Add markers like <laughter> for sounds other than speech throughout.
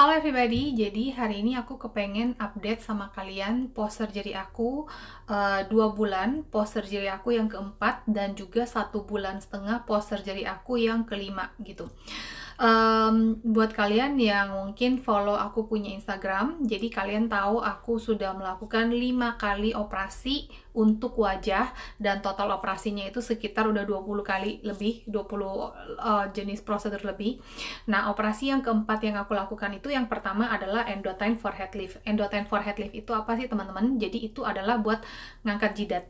Halo everybody, jadi hari ini aku kepengen update sama kalian post surgery aku uh, bulan post surgery aku yang keempat dan juga satu bulan setengah post surgery aku yang kelima gitu um, buat kalian yang mungkin follow aku punya Instagram, jadi kalian tahu aku sudah melakukan 5 kali operasi untuk wajah dan total operasinya itu sekitar udah 20 kali lebih, 20 uh, eh, jenis prosedur lebih. Nah, operasi yang keempat yang aku lakukan itu yang pertama adalah endotine forehead lift. Endotine forehead lift itu apa sih, teman-teman? Jadi itu adalah buat ngangkat jidat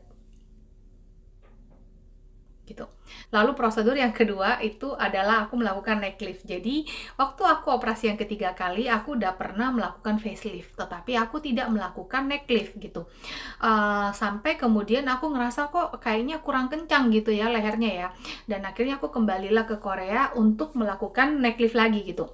gitu. Lalu prosedur yang kedua itu adalah aku melakukan neck lift. Jadi waktu aku operasi yang ketiga kali aku udah pernah melakukan facelift, tetapi aku tidak melakukan neck lift gitu. Uh, sampai kemudian aku ngerasa kok kayaknya kurang kencang gitu ya lehernya ya. Dan akhirnya aku kembalilah ke Korea untuk melakukan neck lift lagi gitu.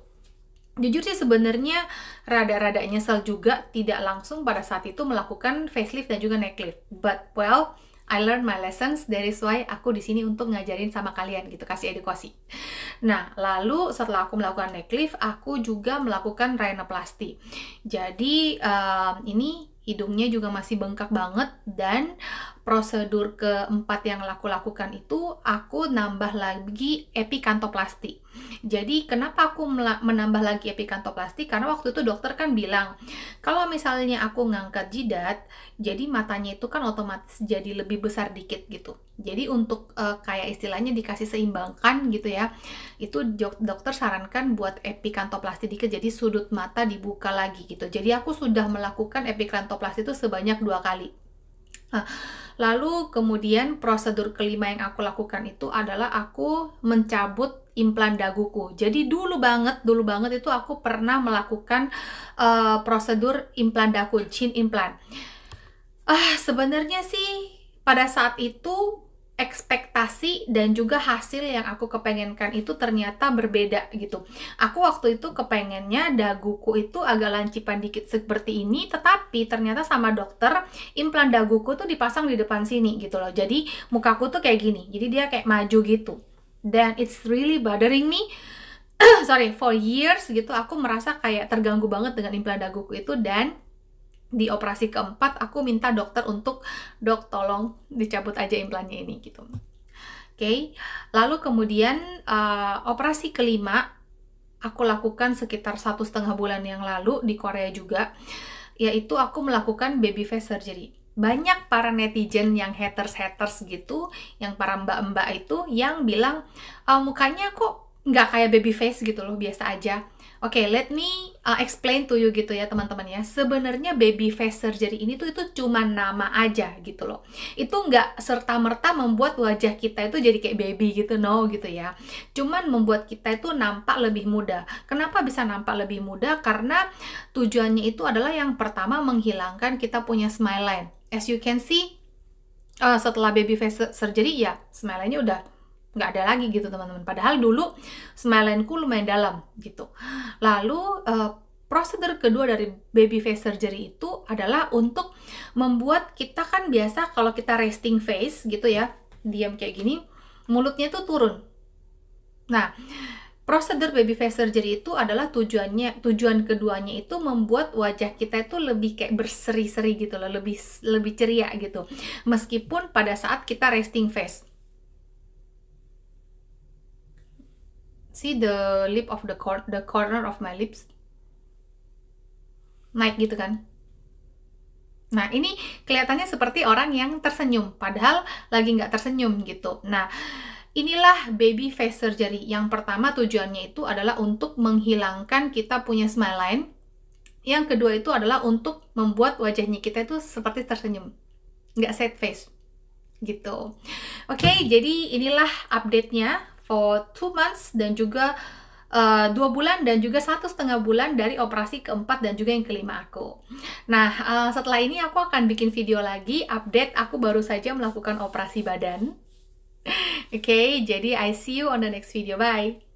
Jujur sih sebenarnya rada radanya sel juga tidak langsung pada saat itu melakukan facelift dan juga neck lift. But well, I learned my lessons, that is why aku di sini untuk ngajarin sama kalian gitu, kasih edukasi. Nah, lalu setelah aku melakukan neck lift, aku juga melakukan rhinoplasty. Jadi uh, ini hidungnya juga masih bengkak banget dan prosedur keempat yang aku lakukan itu aku nambah lagi epikantoplasti. Jadi kenapa aku menambah lagi epikantoplasti? Karena waktu itu dokter kan bilang kalau misalnya aku ngangkat jidat, jadi matanya itu kan otomatis jadi lebih besar dikit gitu. Jadi untuk uh, kayak istilahnya dikasih seimbangkan gitu ya. Itu dok dokter sarankan buat epikantoplasti dikit jadi sudut mata dibuka lagi gitu. Jadi aku sudah melakukan epikantoplasti itu sebanyak dua kali Nah, lalu kemudian prosedur kelima yang aku lakukan itu adalah aku mencabut implan daguku. Jadi dulu banget, dulu banget itu aku pernah melakukan uh, prosedur implan daku, chin implant. Ah, uh, sebenarnya sih pada saat itu ekspektasi dan juga hasil yang aku kepengenkan itu ternyata berbeda gitu. Aku waktu itu kepengennya daguku itu agak lancipan dikit seperti ini, tetapi ternyata sama dokter implan daguku tuh dipasang di depan sini gitu loh. Jadi mukaku tuh kayak gini, jadi dia kayak maju gitu. Dan it's really bothering me. <clears throat> Sorry, for years gitu aku merasa kayak terganggu banget dengan implan daguku itu dan di operasi keempat aku minta dokter untuk dok tolong dicabut aja implannya ini gitu. Oke, lalu kemudian uh, operasi kelima aku lakukan sekitar satu setengah bulan yang lalu di Korea juga, yaitu aku melakukan baby face surgery. Banyak para netizen yang haters-haters gitu, yang para mbak-mbak itu yang bilang oh, mukanya kok nggak kayak baby face gitu loh biasa aja Oke, okay, let me uh, explain to you gitu ya teman-teman ya. Sebenarnya baby face surgery ini tuh itu cuma nama aja gitu loh. Itu nggak serta merta membuat wajah kita itu jadi kayak baby gitu, no gitu ya. Cuman membuat kita itu nampak lebih muda. Kenapa bisa nampak lebih muda? Karena tujuannya itu adalah yang pertama menghilangkan kita punya smile line. As you can see, uh, setelah baby face surgery ya smile line-nya udah nggak ada lagi gitu teman-teman. Padahal dulu semalayanku lumayan dalam gitu. Lalu uh, prosedur kedua dari baby face surgery itu adalah untuk membuat kita kan biasa kalau kita resting face gitu ya, diam kayak gini, mulutnya tuh turun. Nah, prosedur baby face surgery itu adalah tujuannya tujuan keduanya itu membuat wajah kita itu lebih kayak berseri-seri gitu loh, lebih lebih ceria gitu. Meskipun pada saat kita resting face see the lip of the cor the corner of my lips naik gitu kan Nah, ini kelihatannya seperti orang yang tersenyum, padahal lagi nggak tersenyum gitu. Nah, inilah baby face surgery. Yang pertama tujuannya itu adalah untuk menghilangkan kita punya smile line. Yang kedua itu adalah untuk membuat wajahnya kita itu seperti tersenyum, nggak set face gitu. Oke, okay, jadi inilah update-nya for two months dan juga Uh, dua bulan dan juga satu setengah bulan dari operasi keempat dan juga yang kelima aku. Nah, uh, setelah ini aku akan bikin video lagi update aku baru saja melakukan operasi badan. <laughs> Oke, okay, jadi I see you on the next video. Bye.